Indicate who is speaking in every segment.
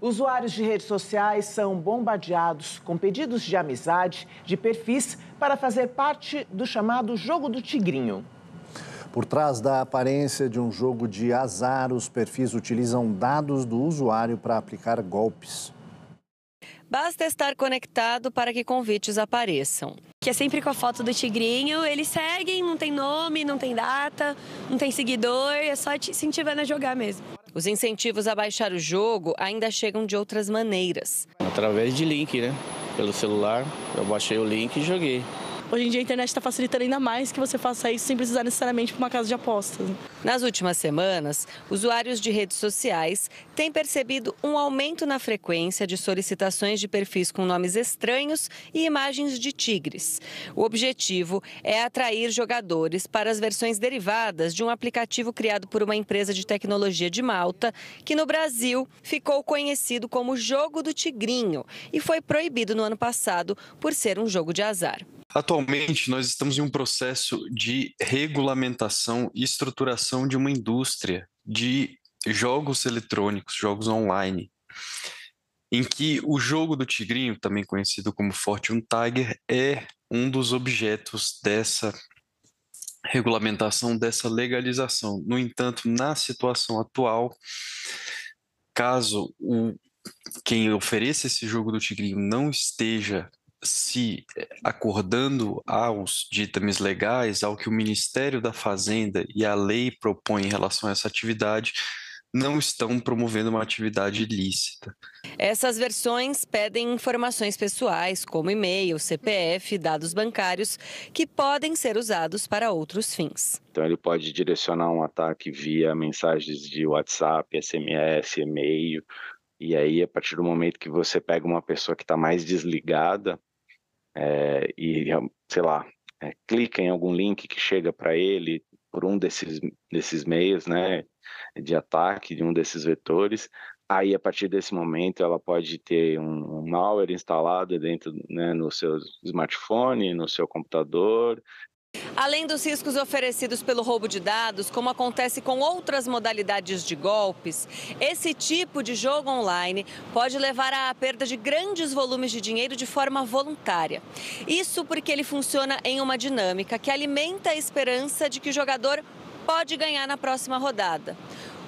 Speaker 1: Usuários de redes sociais são bombardeados com pedidos de amizade de perfis para fazer parte do chamado Jogo do Tigrinho. Por
Speaker 2: trás da aparência de um jogo de azar, os perfis utilizam dados do usuário
Speaker 1: para aplicar golpes. Basta estar conectado para que convites apareçam. Que é sempre com a foto do tigrinho, eles seguem, não tem nome, não tem data, não tem seguidor, é só te incentivando a jogar mesmo. Os incentivos a baixar o jogo ainda chegam de outras maneiras.
Speaker 3: Através de link, né? Pelo celular, eu baixei
Speaker 1: o link e joguei. Hoje em dia a internet está facilitando ainda mais que você faça isso sem precisar necessariamente para uma casa de apostas. Nas últimas semanas, usuários de redes sociais têm percebido um aumento na frequência de solicitações de perfis com nomes estranhos e imagens de tigres. O objetivo é atrair jogadores para as versões derivadas de um aplicativo criado por uma empresa de tecnologia de Malta, que no Brasil ficou conhecido como Jogo do Tigrinho e foi proibido no ano passado por ser um jogo de azar.
Speaker 2: Atualmente, nós estamos em um processo de regulamentação e estruturação de uma indústria de jogos eletrônicos, jogos online, em que o jogo do tigrinho, também conhecido como Fortune Tiger, é um dos objetos dessa regulamentação, dessa legalização. No entanto, na situação atual, caso o, quem ofereça esse jogo do tigrinho não esteja se eh, acordando aos ditames legais, ao que o Ministério da Fazenda e a lei propõem em relação a essa atividade, não estão promovendo uma atividade ilícita.
Speaker 1: Essas versões pedem informações pessoais, como e-mail, CPF, dados bancários, que podem ser usados para outros fins.
Speaker 2: Então, ele pode
Speaker 3: direcionar um ataque via mensagens de WhatsApp, SMS, e-mail. E aí, a partir do momento que você pega uma pessoa que está mais desligada, é, e, sei lá, é, clica em algum link que chega para ele por um desses, desses meios né, de ataque, de um desses vetores, aí a partir desse momento ela pode ter um, malware instalado dentro né, no seu smartphone, no seu computador,
Speaker 1: Além dos riscos oferecidos pelo roubo de dados, como acontece com outras modalidades de golpes, esse tipo de jogo online pode levar à perda de grandes volumes de dinheiro de forma voluntária. Isso porque ele funciona em uma dinâmica que alimenta a esperança de que o jogador pode ganhar na próxima rodada.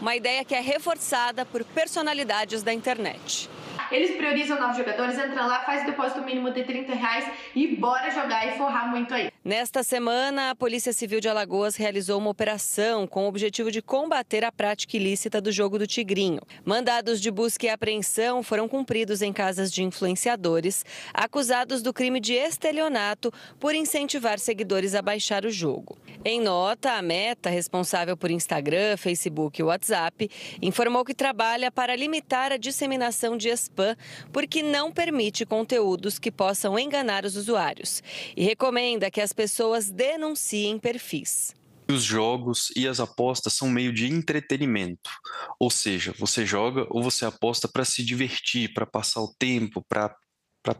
Speaker 1: Uma ideia que é reforçada por personalidades da internet. Eles priorizam novos jogadores, entram lá, faz depósito mínimo de 30 reais e bora jogar e forrar muito aí. Nesta semana, a Polícia Civil de Alagoas realizou uma operação com o objetivo de combater a prática ilícita do jogo do Tigrinho. Mandados de busca e apreensão foram cumpridos em casas de influenciadores acusados do crime de estelionato por incentivar seguidores a baixar o jogo. Em nota, a Meta, responsável por Instagram, Facebook e WhatsApp, informou que trabalha para limitar a disseminação de spam spam porque não permite conteúdos que possam enganar os usuários e recomenda que as pessoas denunciem perfis
Speaker 2: os jogos e as apostas são meio de entretenimento. Ou seja, você joga ou você aposta para se divertir, para passar o tempo, para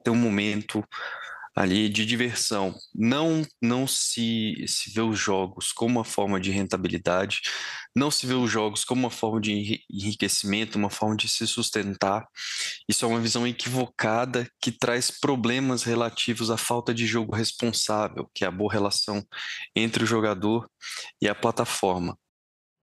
Speaker 2: ter um momento ali de diversão. Não não se, se vê os jogos como uma forma de rentabilidade, não se vê os jogos como uma forma de enriquecimento, uma forma de se sustentar. Isso é uma visão equivocada que traz problemas relativos à falta de jogo responsável, que é a boa relação entre o jogador e a plataforma.